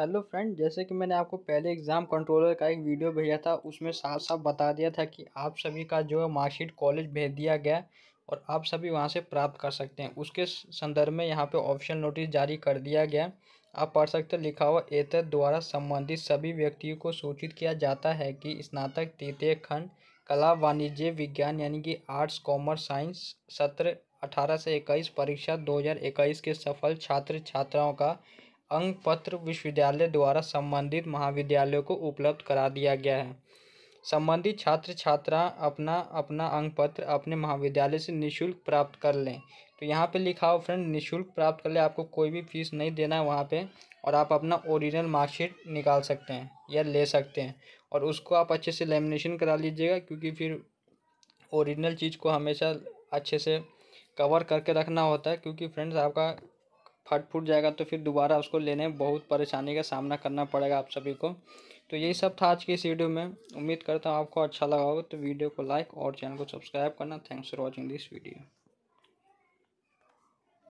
hello friend जैसे कि मैंने आपको पहले एग्ज़ाम कंट्रोलर का एक वीडियो भेजा था उसमें साफ साफ बता दिया था कि आप सभी का जो है मार्कशीट कॉलेज भेज दिया गया और आप सभी वहां से प्राप्त कर सकते हैं उसके संदर्भ में यहां पे ऑप्शन नोटिस जारी कर दिया गया आप पढ़ सकते लिखा हुआ एतद द्वारा संबंधित सभी व्यक्तियों को सूचित किया जाता है कि स्नातक तृतीय खंड कला वाणिज्य विज्ञान यानी कि आर्ट्स कॉमर्स साइंस सत्र अठारह से इक्कीस परीक्षा दो के सफल छात्र छात्राओं का अंग पत्र विश्वविद्यालय द्वारा संबंधित महाविद्यालयों को उपलब्ध करा दिया गया है संबंधित छात्र छात्रा अपना अपना अंग पत्र अपने महाविद्यालय से निःशुल्क प्राप्त कर लें तो यहाँ पे लिखा हो फ्रेंड निःशुल्क प्राप्त कर लें आपको कोई भी फीस नहीं देना है वहाँ पे और आप अपना ओरिजिनल मार्कशीट निकाल सकते हैं या ले सकते हैं और उसको आप अच्छे से लेमिनेशन करा लीजिएगा क्योंकि फिर ओरिजिनल चीज़ को हमेशा अच्छे से कवर करके रखना होता है क्योंकि फ्रेंड्स आपका फट फूट जाएगा तो फिर दोबारा उसको लेने में बहुत परेशानी का सामना करना पड़ेगा आप सभी को तो यही सब था आज की इस वीडियो में उम्मीद करता हूँ आपको अच्छा लगा होगा तो वीडियो को लाइक और चैनल को सब्सक्राइब करना thanks for watching this video